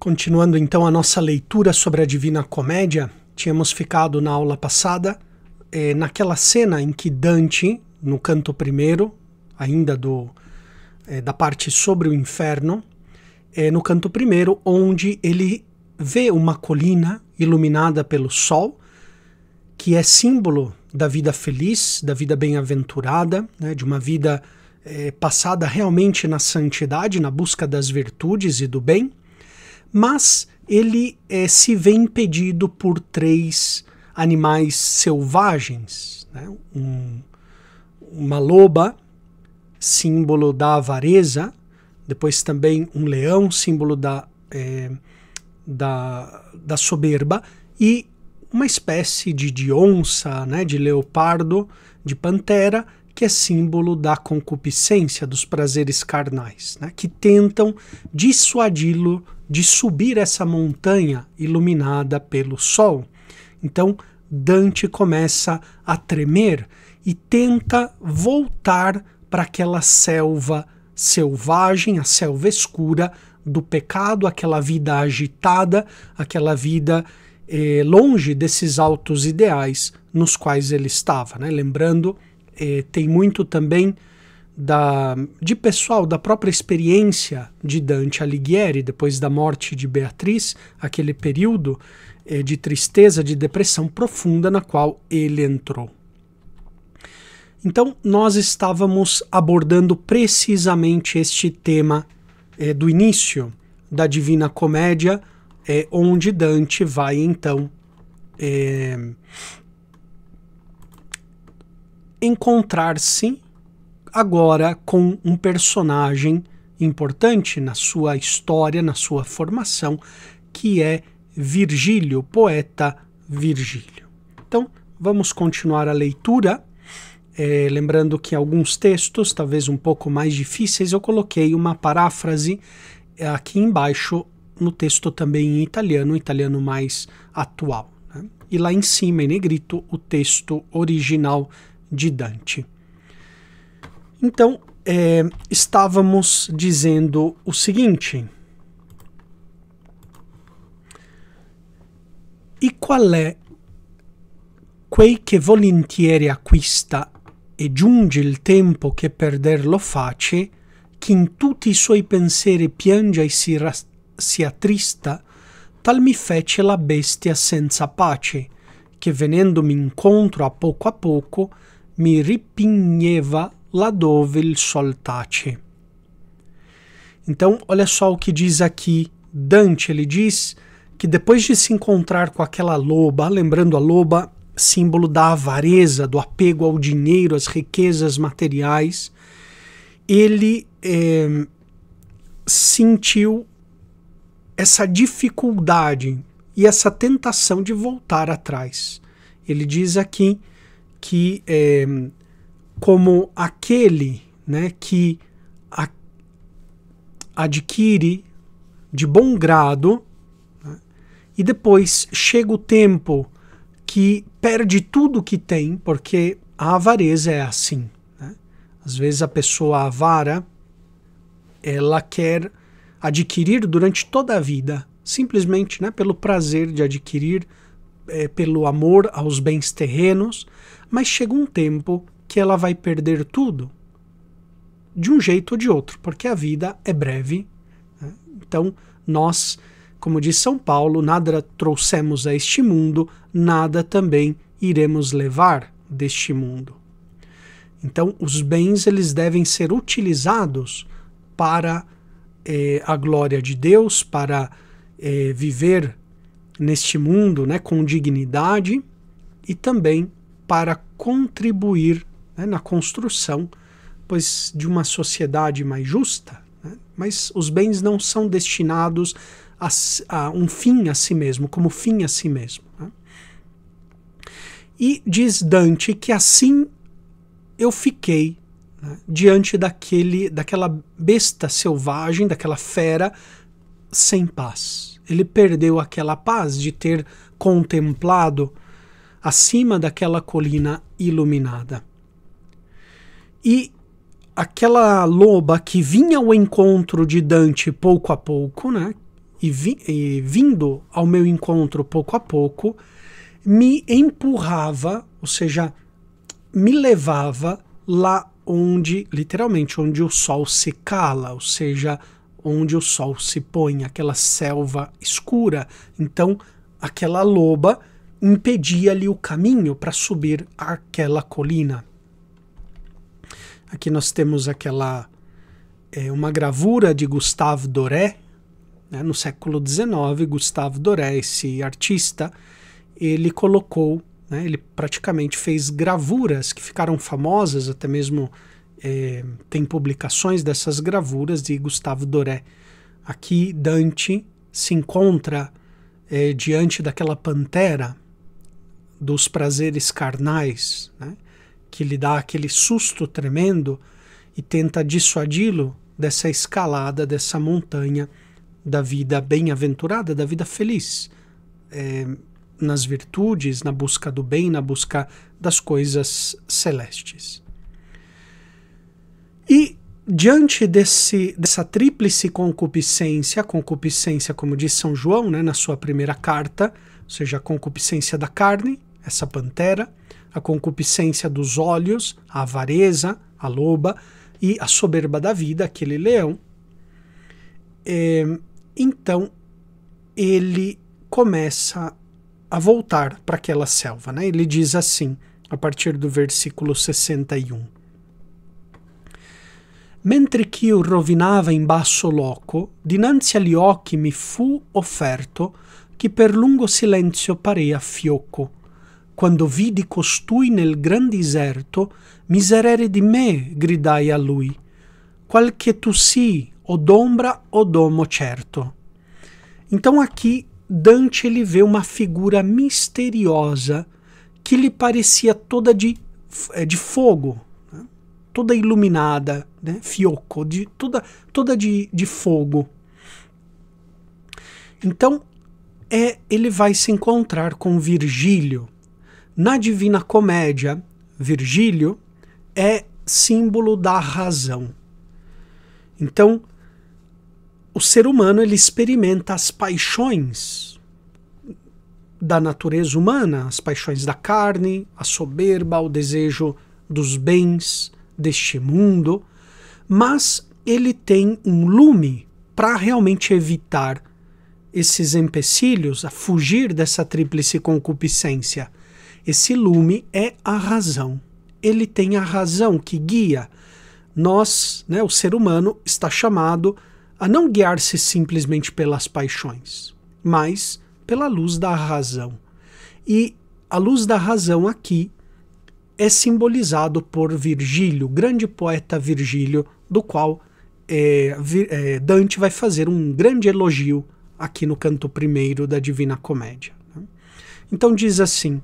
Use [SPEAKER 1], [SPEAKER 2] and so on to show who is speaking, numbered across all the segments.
[SPEAKER 1] Continuando então a nossa leitura sobre a Divina Comédia, tínhamos ficado na aula passada eh, naquela cena em que Dante, no canto primeiro, ainda do eh, da parte sobre o inferno, eh, no canto primeiro, onde ele vê uma colina iluminada pelo sol, que é símbolo da vida feliz, da vida bem-aventurada, né, de uma vida eh, passada realmente na santidade, na busca das virtudes e do bem mas ele é, se vê impedido por três animais selvagens. Né? Um, uma loba, símbolo da avareza, depois também um leão, símbolo da, é, da, da, soberba, e uma espécie de, de onça, né? de leopardo, de pantera, que é símbolo da concupiscência, dos prazeres carnais, né? que tentam dissuadi-lo de subir essa montanha iluminada pelo sol. Então, Dante começa a tremer e tenta voltar para aquela selva selvagem, a selva escura do pecado, aquela vida agitada, aquela vida eh, longe desses altos ideais nos quais ele estava. Né? Lembrando é, tem muito também da, de pessoal da própria experiência de Dante Alighieri, depois da morte de Beatriz, aquele período é, de tristeza, de depressão profunda na qual ele entrou. Então, nós estávamos abordando precisamente este tema é, do início da Divina Comédia, onde Dante vai então encontrar-se agora com um personagem importante na sua história, na sua formação, que é Virgílio, poeta Virgílio. Então, vamos continuar a leitura. É, lembrando que alguns textos, talvez um pouco mais difíceis, eu coloquei uma paráfrase aqui embaixo no texto também em italiano, italiano mais atual. Né? E lá em cima, em negrito, o texto original de Dante. Então, é, estávamos dizendo o seguinte. E qual è quei che volentieri acquista e giunge il tempo che perder lo face, che in tutti i suoi pensieri piange e si, si attrista, tal mi fece la bestia senza pace, che venendomi incontro a poco a poco mi ripigneva laddove il sol tace. Então, olha só o que diz aqui Dante, ele diz que depois de se encontrar com aquela loba, lembrando a loba, símbolo da avareza, do apego ao dinheiro, às riquezas materiais, ele é, sentiu essa dificuldade e essa tentação de voltar atrás. Ele diz aqui que é, como aquele né, que a, adquire de bom grado né, e depois chega o tempo que perde tudo que tem, porque a avareza é assim. Né? Às vezes a pessoa avara, ela quer adquirir durante toda a vida, simplesmente né, pelo prazer de adquirir, é, pelo amor aos bens terrenos, mas chega um tempo que ela vai perder tudo de um jeito ou de outro, porque a vida é breve. Né? Então, nós, como diz São Paulo, nada trouxemos a este mundo, nada também iremos levar deste mundo. Então, os bens eles devem ser utilizados para eh, a glória de Deus, para eh, viver neste mundo né, com dignidade e também para contribuir né, na construção pois, de uma sociedade mais justa. Né? Mas os bens não são destinados a, a, um fim a si mesmo, como fim a si mesmo. Né? E diz Dante que assim eu fiquei né, diante daquele, daquela besta selvagem, daquela fera sem paz. Ele perdeu aquela paz de ter contemplado acima daquela colina iluminada. E aquela loba que vinha ao encontro de Dante pouco a pouco, né? E, vi, e vindo ao meu encontro pouco a pouco, me empurrava, ou seja, me levava lá onde, literalmente, onde o sol se cala, ou seja, onde o sol se põe, aquela selva escura. Então, aquela loba impedia-lhe o caminho para subir aquela colina. Aqui nós temos aquela é, uma gravura de Gustave Doré, né, no século XIX. Gustave Doré, esse artista, ele colocou, né, ele praticamente fez gravuras que ficaram famosas, até mesmo é, tem publicações dessas gravuras de Gustave Doré. Aqui Dante se encontra é, diante daquela pantera dos prazeres carnais, né, que lhe dá aquele susto tremendo e tenta dissuadi-lo dessa escalada, dessa montanha da vida bem-aventurada, da vida feliz, é, nas virtudes, na busca do bem, na busca das coisas celestes. E diante desse, dessa tríplice concupiscência, concupiscência, como diz São João né, na sua primeira carta, ou seja, a concupiscência da carne, essa pantera, a concupiscência dos olhos, a avareza, a loba e a soberba da vida, aquele leão. É, então ele começa a voltar para aquela selva. Né? Ele diz assim, a partir do versículo 61. Mentre que ch'io rovinava in basso loco, dinanzi agli occhi mi fu offerto che per lungo silenzio parea fioco quando vidi costui nel gran deserto miserere di me, gridai a lui, qual che tu si, o d'ombra o domo certo. Então aqui Dante ele vê uma figura misteriosa que lhe parecia toda de, eh, de fogo, né? toda iluminada, né? fioco, de, toda, toda de, de fogo. Então é, ele vai se encontrar com Virgílio, na Divina Comédia, Virgílio é símbolo da razão. Então, o ser humano ele experimenta as paixões da natureza humana, as paixões da carne, a soberba, o desejo dos bens deste mundo, mas ele tem um lume para realmente evitar esses empecilhos, a fugir dessa tríplice concupiscência. Esse lume é a razão. Ele tem a razão que guia. Nós, né, o ser humano, está chamado a não guiar-se simplesmente pelas paixões, mas pela luz da razão. E a luz da razão aqui é simbolizado por Virgílio, grande poeta Virgílio, do qual é, é, Dante vai fazer um grande elogio aqui no canto primeiro da Divina Comédia. Né? Então diz assim: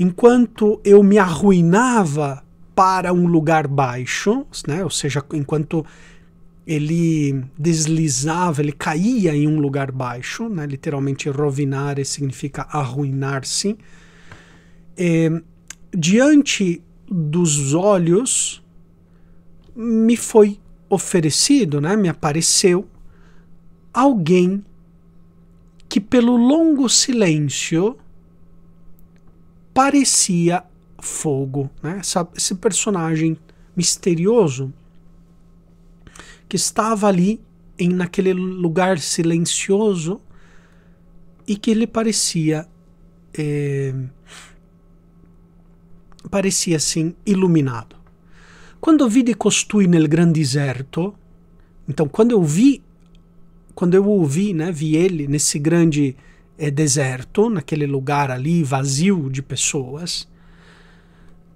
[SPEAKER 1] enquanto eu me arruinava para um lugar baixo, né? ou seja, enquanto ele deslizava, ele caía em um lugar baixo, né? literalmente rovinare significa arruinar-se. É, diante dos olhos me foi oferecido, né? me apareceu alguém que pelo longo silêncio parecia fogo, né? Essa, esse personagem misterioso que estava ali em naquele lugar silencioso e que ele parecia é, parecia assim iluminado. Quando vide costui nel grande deserto, então quando eu vi, quando eu ouvi, né, vi ele nesse grande é, deserto, naquele lugar ali vazio de pessoas,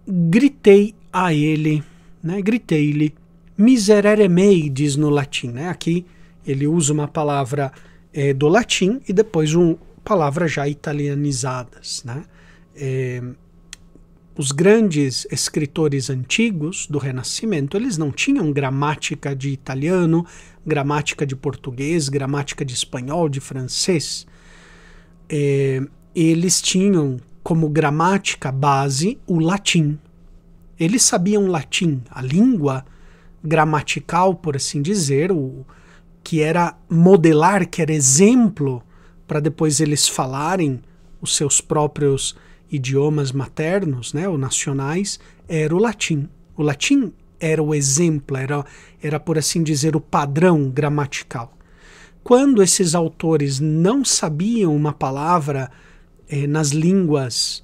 [SPEAKER 1] gritei a ele, né? Gritei-lhe miserere mei, diz no latim, né? Aqui ele usa uma palavra é, do latim e depois uma palavra já italianizadas, né? É, os grandes escritores antigos do Renascimento, eles não tinham gramática de italiano, gramática de português, gramática de espanhol, de francês é, eles tinham como gramática base o latim. Eles sabiam latim, a língua gramatical, por assim dizer, o, que era modelar, que era exemplo, para depois eles falarem os seus próprios idiomas maternos, né, ou nacionais, era o latim. O latim era o exemplo, era, era por assim dizer, o padrão gramatical quando esses autores não sabiam uma palavra eh, nas línguas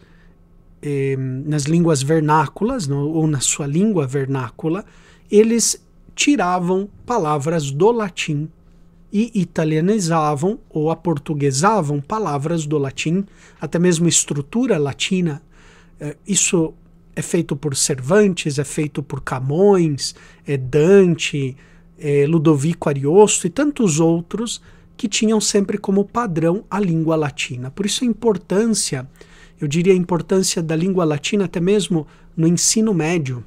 [SPEAKER 1] eh, nas línguas vernáculas no, ou na sua língua vernácula, eles tiravam palavras do latim e italianizavam ou aportuguesavam palavras do latim, até mesmo estrutura latina. Eh, isso é feito por Cervantes, é feito por Camões, é Dante, eh, Ludovico Ariosto e tantos outros que tinham sempre como padrão a língua latina. Por isso a importância, eu diria a importância da língua latina até mesmo no ensino médio,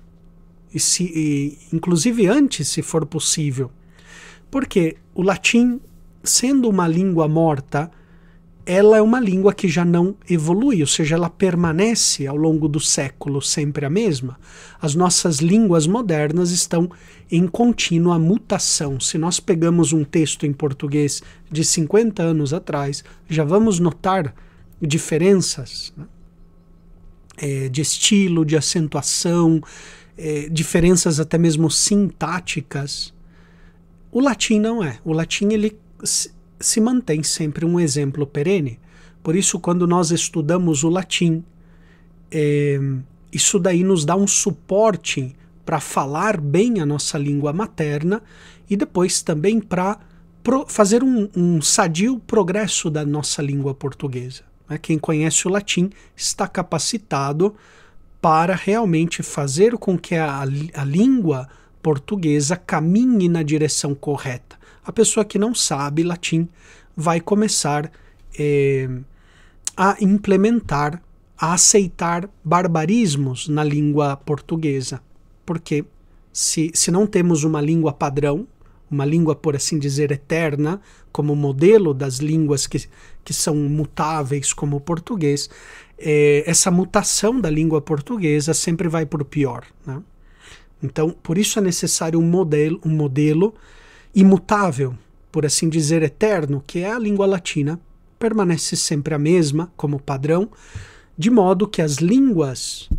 [SPEAKER 1] e se, e, inclusive antes, se for possível. Porque o latim, sendo uma língua morta, ela é uma língua que já não evolui, ou seja, ela permanece ao longo do século sempre a mesma. As nossas línguas modernas estão em contínua mutação. Se nós pegamos um texto em português de 50 anos atrás, já vamos notar diferenças né? é, de estilo, de acentuação, é, diferenças até mesmo sintáticas. O latim não é. O latim ele se mantém sempre um exemplo perene. Por isso, quando nós estudamos o latim, é, isso daí nos dá um suporte para falar bem a nossa língua materna e depois também para fazer um, um, sadio progresso da nossa língua portuguesa. Né? Quem conhece o latim está capacitado para realmente fazer com que a, a língua portuguesa caminhe na direção correta a pessoa que não sabe latim vai começar eh, a implementar, a aceitar barbarismos na língua portuguesa. Porque se, se não temos uma língua padrão, uma língua, por assim dizer, eterna, como modelo das línguas que, que são mutáveis, como o português, eh, essa mutação da língua portuguesa sempre vai para o pior. Né? Então, por isso é necessário um modelo, um modelo imutável, por assim dizer, eterno, que é a língua latina, permanece sempre a mesma como padrão, de modo que as línguas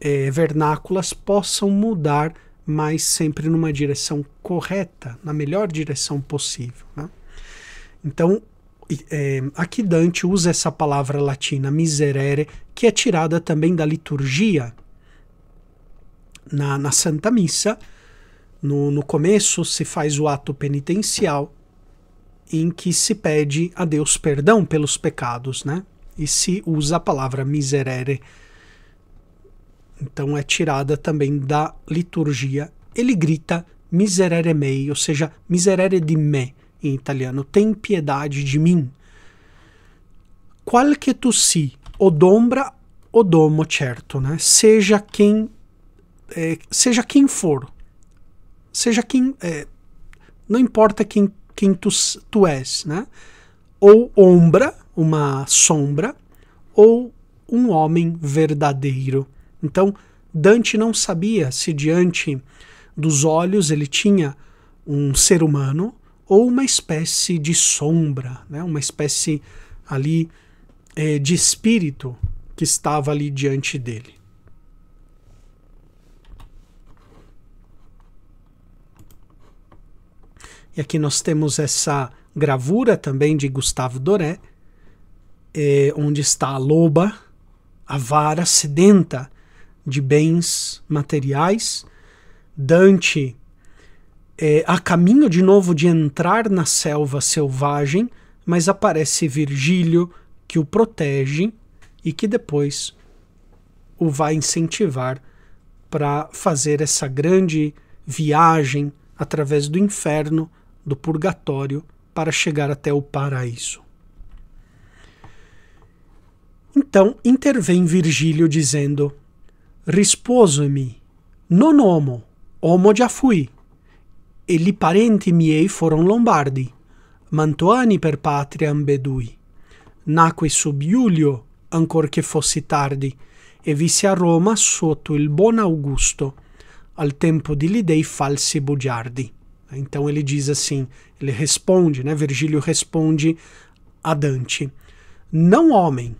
[SPEAKER 1] eh, vernáculas possam mudar, mas sempre numa direção correta, na melhor direção possível. Né? Então, eh, aqui Dante usa essa palavra latina miserere, que é tirada também da liturgia na, na Santa Missa no, no começo se faz o ato penitencial, em que se pede a Deus perdão pelos pecados, né? E se usa a palavra miserere. Então é tirada também da liturgia. Ele grita miserere mei, ou seja, miserere di me em italiano. Tem piedade de mim. Qual que tu si, odombra, odomo certo, né? Seja quem é, seja quem for, seja quem. É, não importa quem, quem tu, tu és, né? Ou ombra, uma sombra, ou um homem verdadeiro. Então, Dante não sabia se diante dos olhos ele tinha um ser humano ou uma espécie de sombra, né? uma espécie ali é, de espírito que estava ali diante dele. E aqui nós temos essa gravura também de Gustavo Doré, é, onde está a loba, a vara sedenta de bens materiais. Dante, é, a caminho de novo de entrar na selva selvagem, mas aparece Virgílio que o protege e que depois o vai incentivar para fazer essa grande viagem através do inferno do purgatório para chegar até o paraíso. Então intervém Virgílio dizendo: Risposo-me, non homo, homo já fui. E li parenti miei foram lombardi, mantuani per patria ambedui. Nacque sub Iulio, ancor che fossi tardi, e visse a Roma sotto il buon Augusto, al tempo di lì dei falsi bugiardi. Então ele diz assim, ele responde, né? Virgílio responde a Dante: Não homem,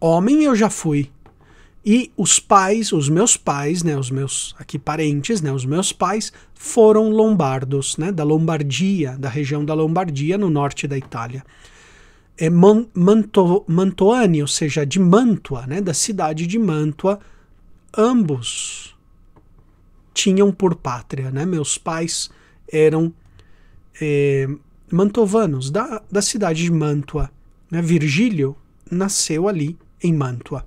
[SPEAKER 1] homem eu já fui. E os pais, os meus pais, né, os meus aqui parentes, né, os meus pais foram lombardos, né, da Lombardia, da região da Lombardia, no norte da Itália. É Man Manto Mantoani, ou seja, de Mantua, né, da cidade de Mantua, ambos tinham por pátria, né, meus pais eram é, mantovanos, da, da cidade de Mantua. Né? Virgílio nasceu ali em Mantua.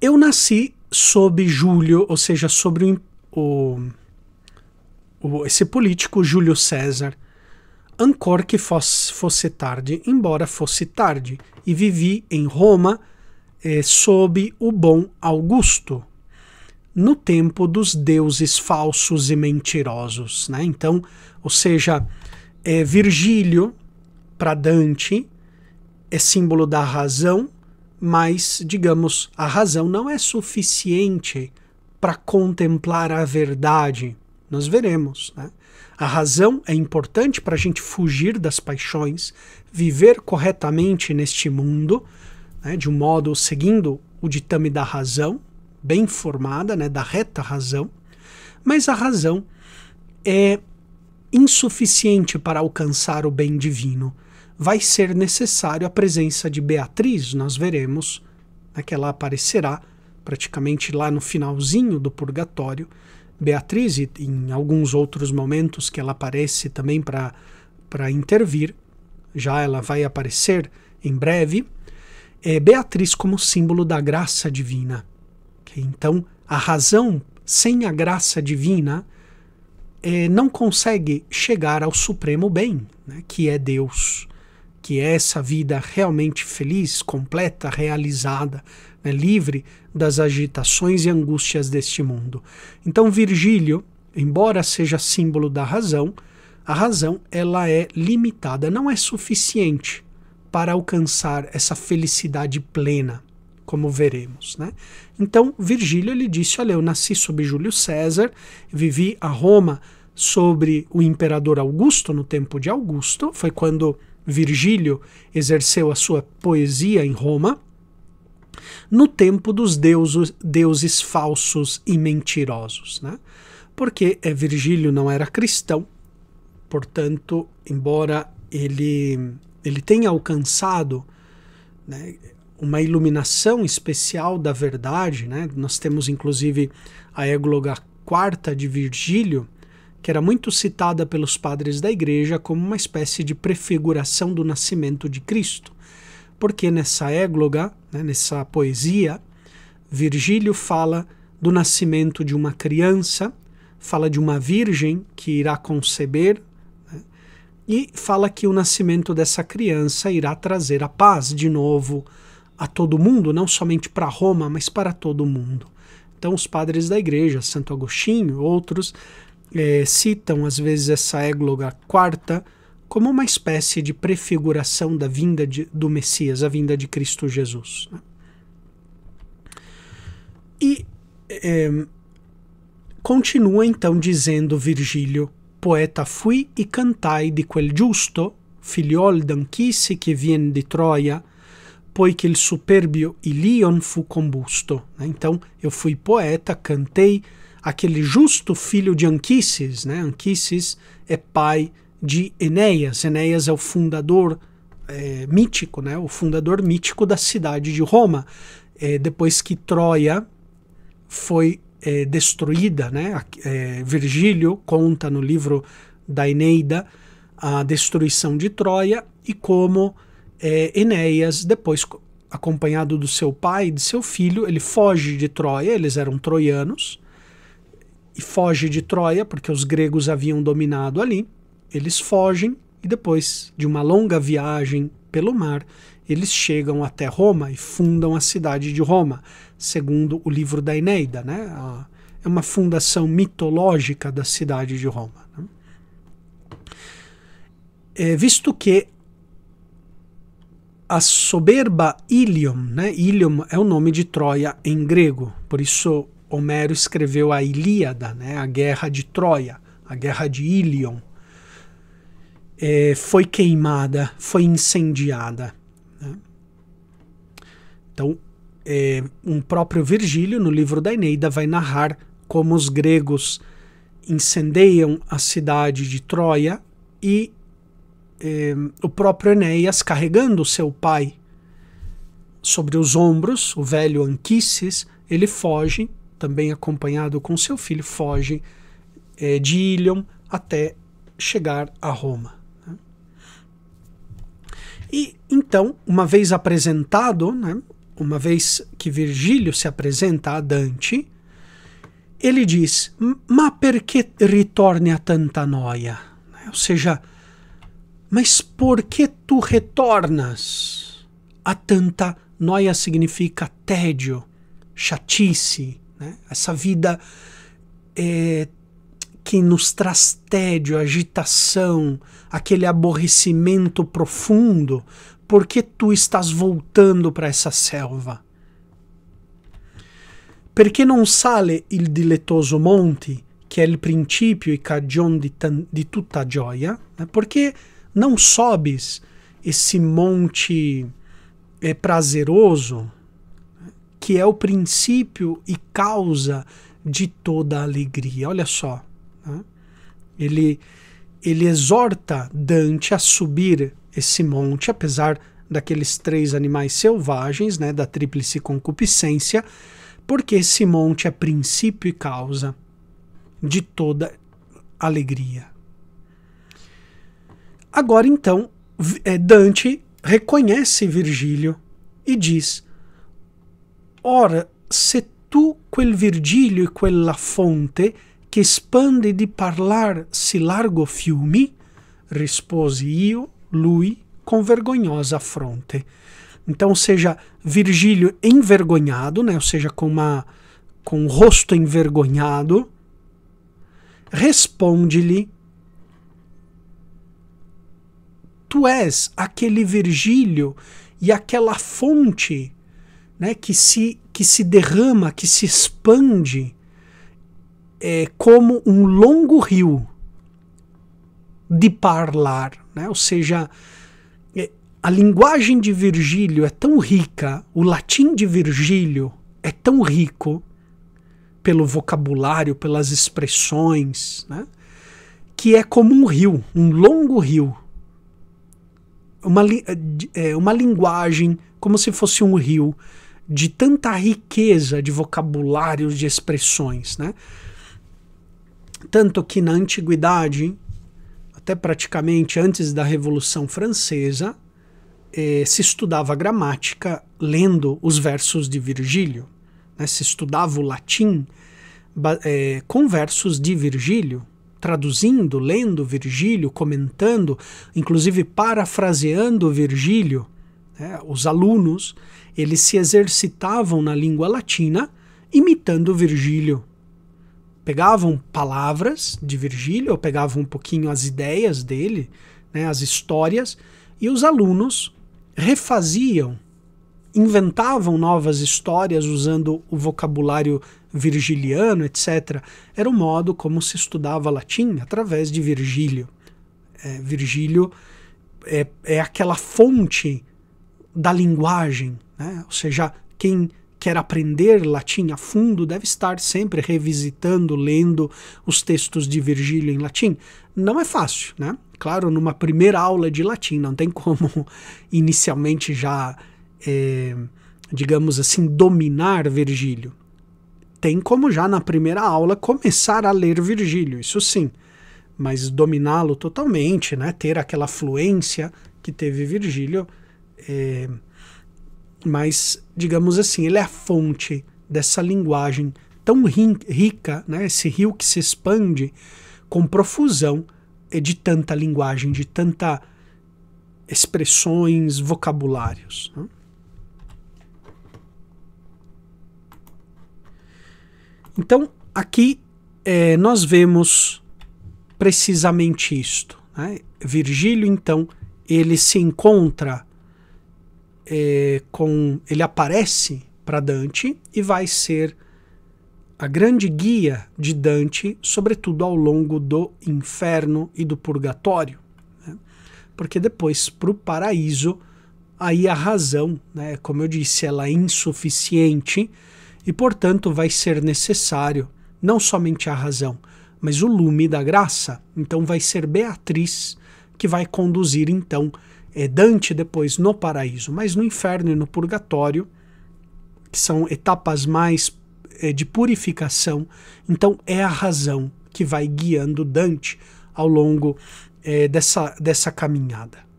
[SPEAKER 1] Eu nasci sob Júlio, ou seja, sobre o, o esse político Júlio César, ancor que fosse, fosse tarde, embora fosse tarde, e vivi em Roma eh, sob o bom Augusto no tempo dos deuses falsos e mentirosos. Né? Então, ou seja, é, Virgílio, para Dante, é símbolo da razão, mas, digamos, a razão não é suficiente para contemplar a verdade. Nós veremos. Né? A razão é importante para a gente fugir das paixões, viver corretamente neste mundo, né, de um modo seguindo o ditame da razão, bem formada, né, da reta razão, mas a razão é insuficiente para alcançar o bem divino. Vai ser necessário a presença de Beatriz, nós veremos, né, que ela aparecerá praticamente lá no finalzinho do purgatório. Beatriz, e em alguns outros momentos que ela aparece também para intervir, já ela vai aparecer em breve. É Beatriz como símbolo da graça divina. Então, a razão sem a graça divina é, não consegue chegar ao supremo bem, né, que é Deus, que é essa vida realmente feliz, completa, realizada, né, livre das agitações e angústias deste mundo. Então, Virgílio, embora seja símbolo da razão, a razão ela é limitada, não é suficiente para alcançar essa felicidade plena como veremos. Né? Então, Virgílio ele disse: Olha, eu nasci sob Júlio César, vivi a Roma sobre o imperador Augusto, no tempo de Augusto, foi quando Virgílio exerceu a sua poesia em Roma, no tempo dos deuses, deuses falsos e mentirosos. Né? Porque é, Virgílio não era cristão, portanto, embora ele, ele tenha alcançado né, uma iluminação especial da verdade, né? Nós temos inclusive a égloga quarta de Virgílio, que era muito citada pelos padres da igreja como uma espécie de prefiguração do nascimento de Cristo. Porque nessa égloga, né, nessa poesia, Virgílio fala do nascimento de uma criança, fala de uma virgem que irá conceber né, e fala que o nascimento dessa criança irá trazer a paz de novo a todo mundo, não somente para Roma, mas para todo mundo. Então, os padres da igreja, Santo Agostinho, outros, é, citam às vezes essa égloga quarta como uma espécie de prefiguração da vinda de, do Messias, a vinda de Cristo Jesus. Né? E é, continua então dizendo Virgílio: Poeta fui e cantai di quel justo figliol d'Anchisi que vien de Troia, poiché il superbio Ilion fu combusto. Né? Então, eu fui poeta, cantei aquele justo filho de Anquises. Né? Anquises é pai de Enéas. Enéas é o fundador é, mítico, né? o fundador mítico da cidade de Roma. É, depois que Troia foi é, destruída, né? É, Virgílio conta no livro da Eneida a destruição de Troia e como é, Enéas, depois acompanhado do seu pai e de seu filho, ele foge de Troia, eles eram troianos, e foge de Troia porque os gregos haviam dominado ali. Eles fogem e depois de uma longa viagem pelo mar, eles chegam até Roma e fundam a cidade de Roma, segundo o livro da Eneida, né? é uma fundação mitológica da cidade de Roma. Né? É, visto que a soberba Ilion, né? Ilion é o nome de Troia em grego, por isso Homero escreveu a Ilíada, né? A guerra de Troia, a guerra de Ilion. É, foi queimada, foi incendiada. Né? Então, é, um próprio Virgílio, no livro da Eneida, vai narrar como os gregos incendiam a cidade de Troia e Ehm, o próprio Enéas carregando seu pai sobre os ombros, o velho Anquises, ele foge, também acompanhado com seu filho, foge eh, de Ilion até chegar a Roma. Né? E então, uma vez apresentado, né, uma vez que Virgílio se apresenta a Dante, ele diz: Ma perché ritorne a tanta noia? Né? Ou seja, mas por que tu retornas? A tanta noia significa tédio, chatice, né? essa vida é, que nos traz tédio, agitação, aquele aborrecimento profundo. Por que tu estás voltando para essa selva? Perché non sale il dilettoso monte, che è il principio e cagion di, di tutta gioia? Né? Eh, Porque não sobes esse monte é, prazeroso, que é o princípio e causa de toda alegria. Olha só. Né? Ele, ele exorta Dante a subir esse monte, apesar daqueles três animais selvagens, né, da tríplice concupiscência, porque esse monte é princípio e causa de toda alegria. Agora então, eh, Dante reconhece Virgílio e diz: Ora, se tu quel Virgílio e quella fonte que expande di parlar si largo fiumi, risposi io, lui, com vergonhosa fronte. Então, seja Virgílio envergonhado, né? ou seja, com, uma, com o rosto envergonhado, responde-lhe tu és aquele Virgílio e aquela fonte né, que, se, que se derrama, que se expande é, como um longo rio de parlar. Né? Ou seja, é, a linguagem de Virgílio é tão rica, o latim de Virgílio é tão rico pelo vocabulário, pelas expressões, né? que é como um rio, um longo rio uma, é, uma linguagem como se fosse um rio de tanta riqueza de vocabulários, de expressões, né? Tanto que na antiguidade, até praticamente antes da Revolução Francesa, eh, se estudava gramática lendo os versos de Virgílio, né? se estudava o latim eh, com versos de Virgílio traduzindo, lendo Virgílio, comentando, inclusive parafraseando Virgílio, né, os alunos, eles se exercitavam na língua latina imitando Virgílio. Pegavam palavras de Virgílio, ou pegavam um pouquinho as ideias dele, né, as histórias, e os alunos refaziam inventavam novas histórias usando o vocabulário virgiliano, etc., era o modo como se estudava latim através de Virgílio. É, Virgílio é, é aquela fonte da linguagem, né? ou seja, quem quer aprender latim a fundo deve estar sempre revisitando, lendo os textos de Virgílio em latim. Não é fácil, né? Claro, numa primeira aula de latim, não tem como inicialmente já, é, digamos assim, dominar Virgílio tem como já na primeira aula começar a ler Virgílio, isso sim, mas dominá-lo totalmente, né? ter aquela fluência que teve Virgílio, é... mas, digamos assim, ele é a fonte dessa linguagem tão rica, né? esse rio que se expande com profusão de tanta linguagem, de tanta expressões, vocabulários. Né? Então, aqui é, nós vemos precisamente isto. Né? Virgílio, então, ele se encontra é, com. Ele aparece para Dante e vai ser a grande guia de Dante, sobretudo ao longo do inferno e do purgatório. Né? Porque depois, para o paraíso, aí a razão, né? como eu disse, ela é insuficiente e, portanto, vai ser necessário não somente a razão, mas o lume da graça. Então, vai ser Beatriz que vai conduzir, então, é, Dante depois no paraíso, mas no inferno e no purgatório, que são etapas mais é, de purificação. Então, é a razão que vai guiando Dante ao longo é, dessa, dessa caminhada.